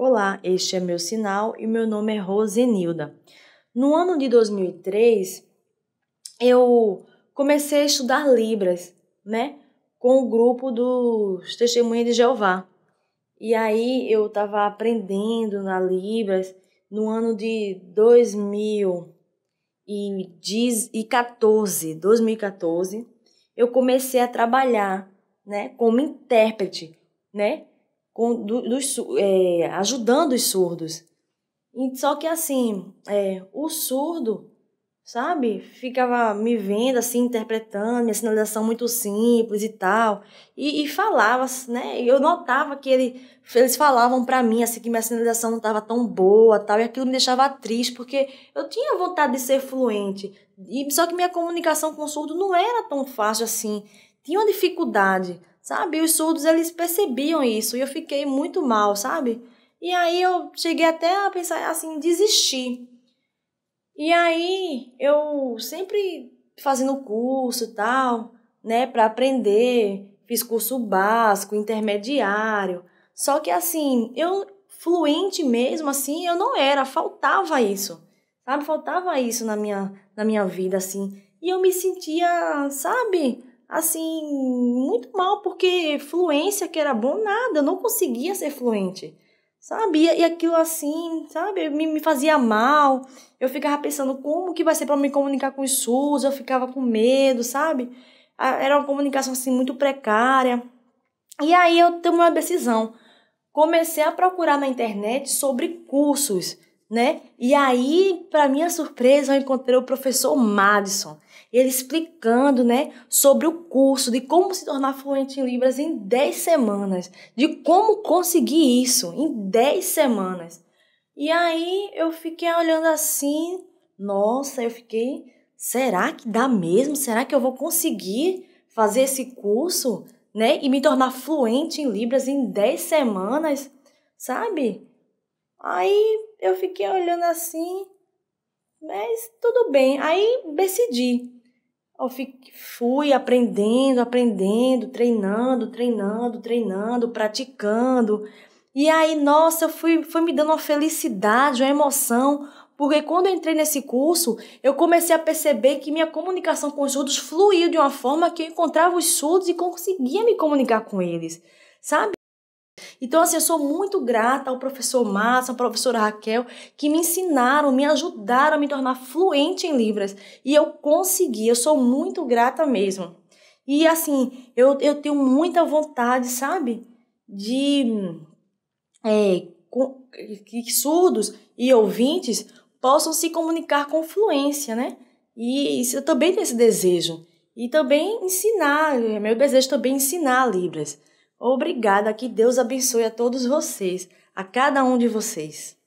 Olá, este é meu sinal e meu nome é Rosenilda. No ano de 2003, eu comecei a estudar Libras, né? Com o grupo dos Testemunhas de Jeová. E aí eu estava aprendendo na Libras no ano de 2014, 2014, eu comecei a trabalhar, né, como intérprete, né? com, do, dos, é, ajudando os surdos. E, só que assim, é, o surdo, sabe, ficava me vendo, assim, interpretando, minha sinalização muito simples e tal. E, e falava, né? Eu notava que ele, eles falavam para mim, assim, que minha sinalização não estava tão boa tal. E aquilo me deixava triste, porque eu tinha vontade de ser fluente. E, só que minha comunicação com o surdo não era tão fácil assim. Tinha uma dificuldade sabe? Os surdos, eles percebiam isso e eu fiquei muito mal, sabe? E aí eu cheguei até a pensar assim, desistir. E aí eu sempre fazendo curso e tal, né, para aprender, fiz curso básico, intermediário. Só que assim, eu fluente mesmo assim, eu não era, faltava isso. Sabe? Faltava isso na minha na minha vida assim. E eu me sentia, sabe? assim, muito mal, porque fluência que era bom, nada, eu não conseguia ser fluente, sabe? E aquilo assim, sabe, me, me fazia mal, eu ficava pensando como que vai ser para me comunicar com os SUS, eu ficava com medo, sabe? Era uma comunicação assim muito precária. E aí eu tomei uma decisão, comecei a procurar na internet sobre cursos, né? E aí, para minha surpresa, eu encontrei o professor Madison, ele explicando, né, sobre o curso de como se tornar fluente em Libras em 10 semanas, de como conseguir isso em 10 semanas. E aí eu fiquei olhando assim, nossa, eu fiquei, será que dá mesmo? Será que eu vou conseguir fazer esse curso, né, e me tornar fluente em Libras em 10 semanas? Sabe? Aí eu fiquei olhando assim, mas tudo bem. Aí decidi. Eu fui aprendendo, aprendendo, treinando, treinando, treinando, praticando. E aí, nossa, eu fui, foi me dando uma felicidade, uma emoção, porque quando eu entrei nesse curso, eu comecei a perceber que minha comunicação com os surdos fluiu de uma forma que eu encontrava os surdos e conseguia me comunicar com eles, sabe? Então, assim, eu sou muito grata ao professor Márcio, à professora Raquel, que me ensinaram, me ajudaram a me tornar fluente em Libras. E eu consegui, eu sou muito grata mesmo. E, assim, eu, eu tenho muita vontade, sabe? De. É, com, que surdos e ouvintes possam se comunicar com fluência, né? E isso, eu também tenho esse desejo. E também ensinar, meu desejo também é ensinar Libras. Obrigada, que Deus abençoe a todos vocês, a cada um de vocês.